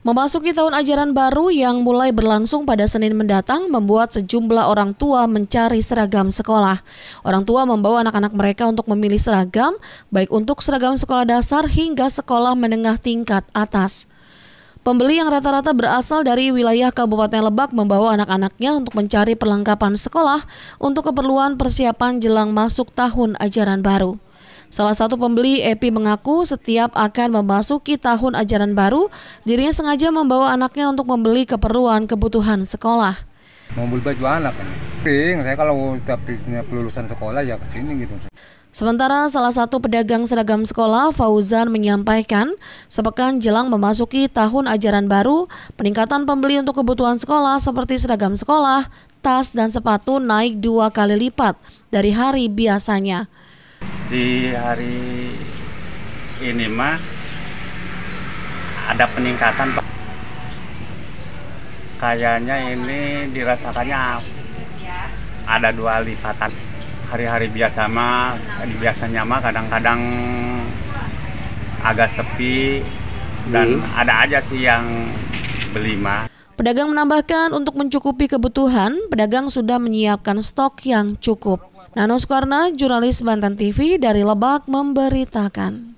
Memasuki tahun ajaran baru yang mulai berlangsung pada Senin mendatang membuat sejumlah orang tua mencari seragam sekolah. Orang tua membawa anak-anak mereka untuk memilih seragam, baik untuk seragam sekolah dasar hingga sekolah menengah tingkat atas. Pembeli yang rata-rata berasal dari wilayah Kabupaten Lebak membawa anak-anaknya untuk mencari perlengkapan sekolah untuk keperluan persiapan jelang masuk tahun ajaran baru. Salah satu pembeli, Epi mengaku setiap akan memasuki tahun ajaran baru, dirinya sengaja membawa anaknya untuk membeli keperluan kebutuhan sekolah. Mau beli baju anak kan? ping saya kalau punya lulusan sekolah ya ke sini gitu. Sementara salah satu pedagang seragam sekolah, Fauzan menyampaikan, sepekan jelang memasuki tahun ajaran baru, peningkatan pembeli untuk kebutuhan sekolah seperti seragam sekolah, tas, dan sepatu naik dua kali lipat dari hari biasanya di hari ini mah ada peningkatan Pak. Kayaknya ini dirasakannya ada dua lipatan. Hari-hari biasa mah biasanya mah kadang-kadang agak sepi dan hmm. ada aja sih yang beli mah. Pedagang menambahkan untuk mencukupi kebutuhan, pedagang sudah menyiapkan stok yang cukup. Nano Soekarna, jurnalis Banten TV dari Lebak memberitakan.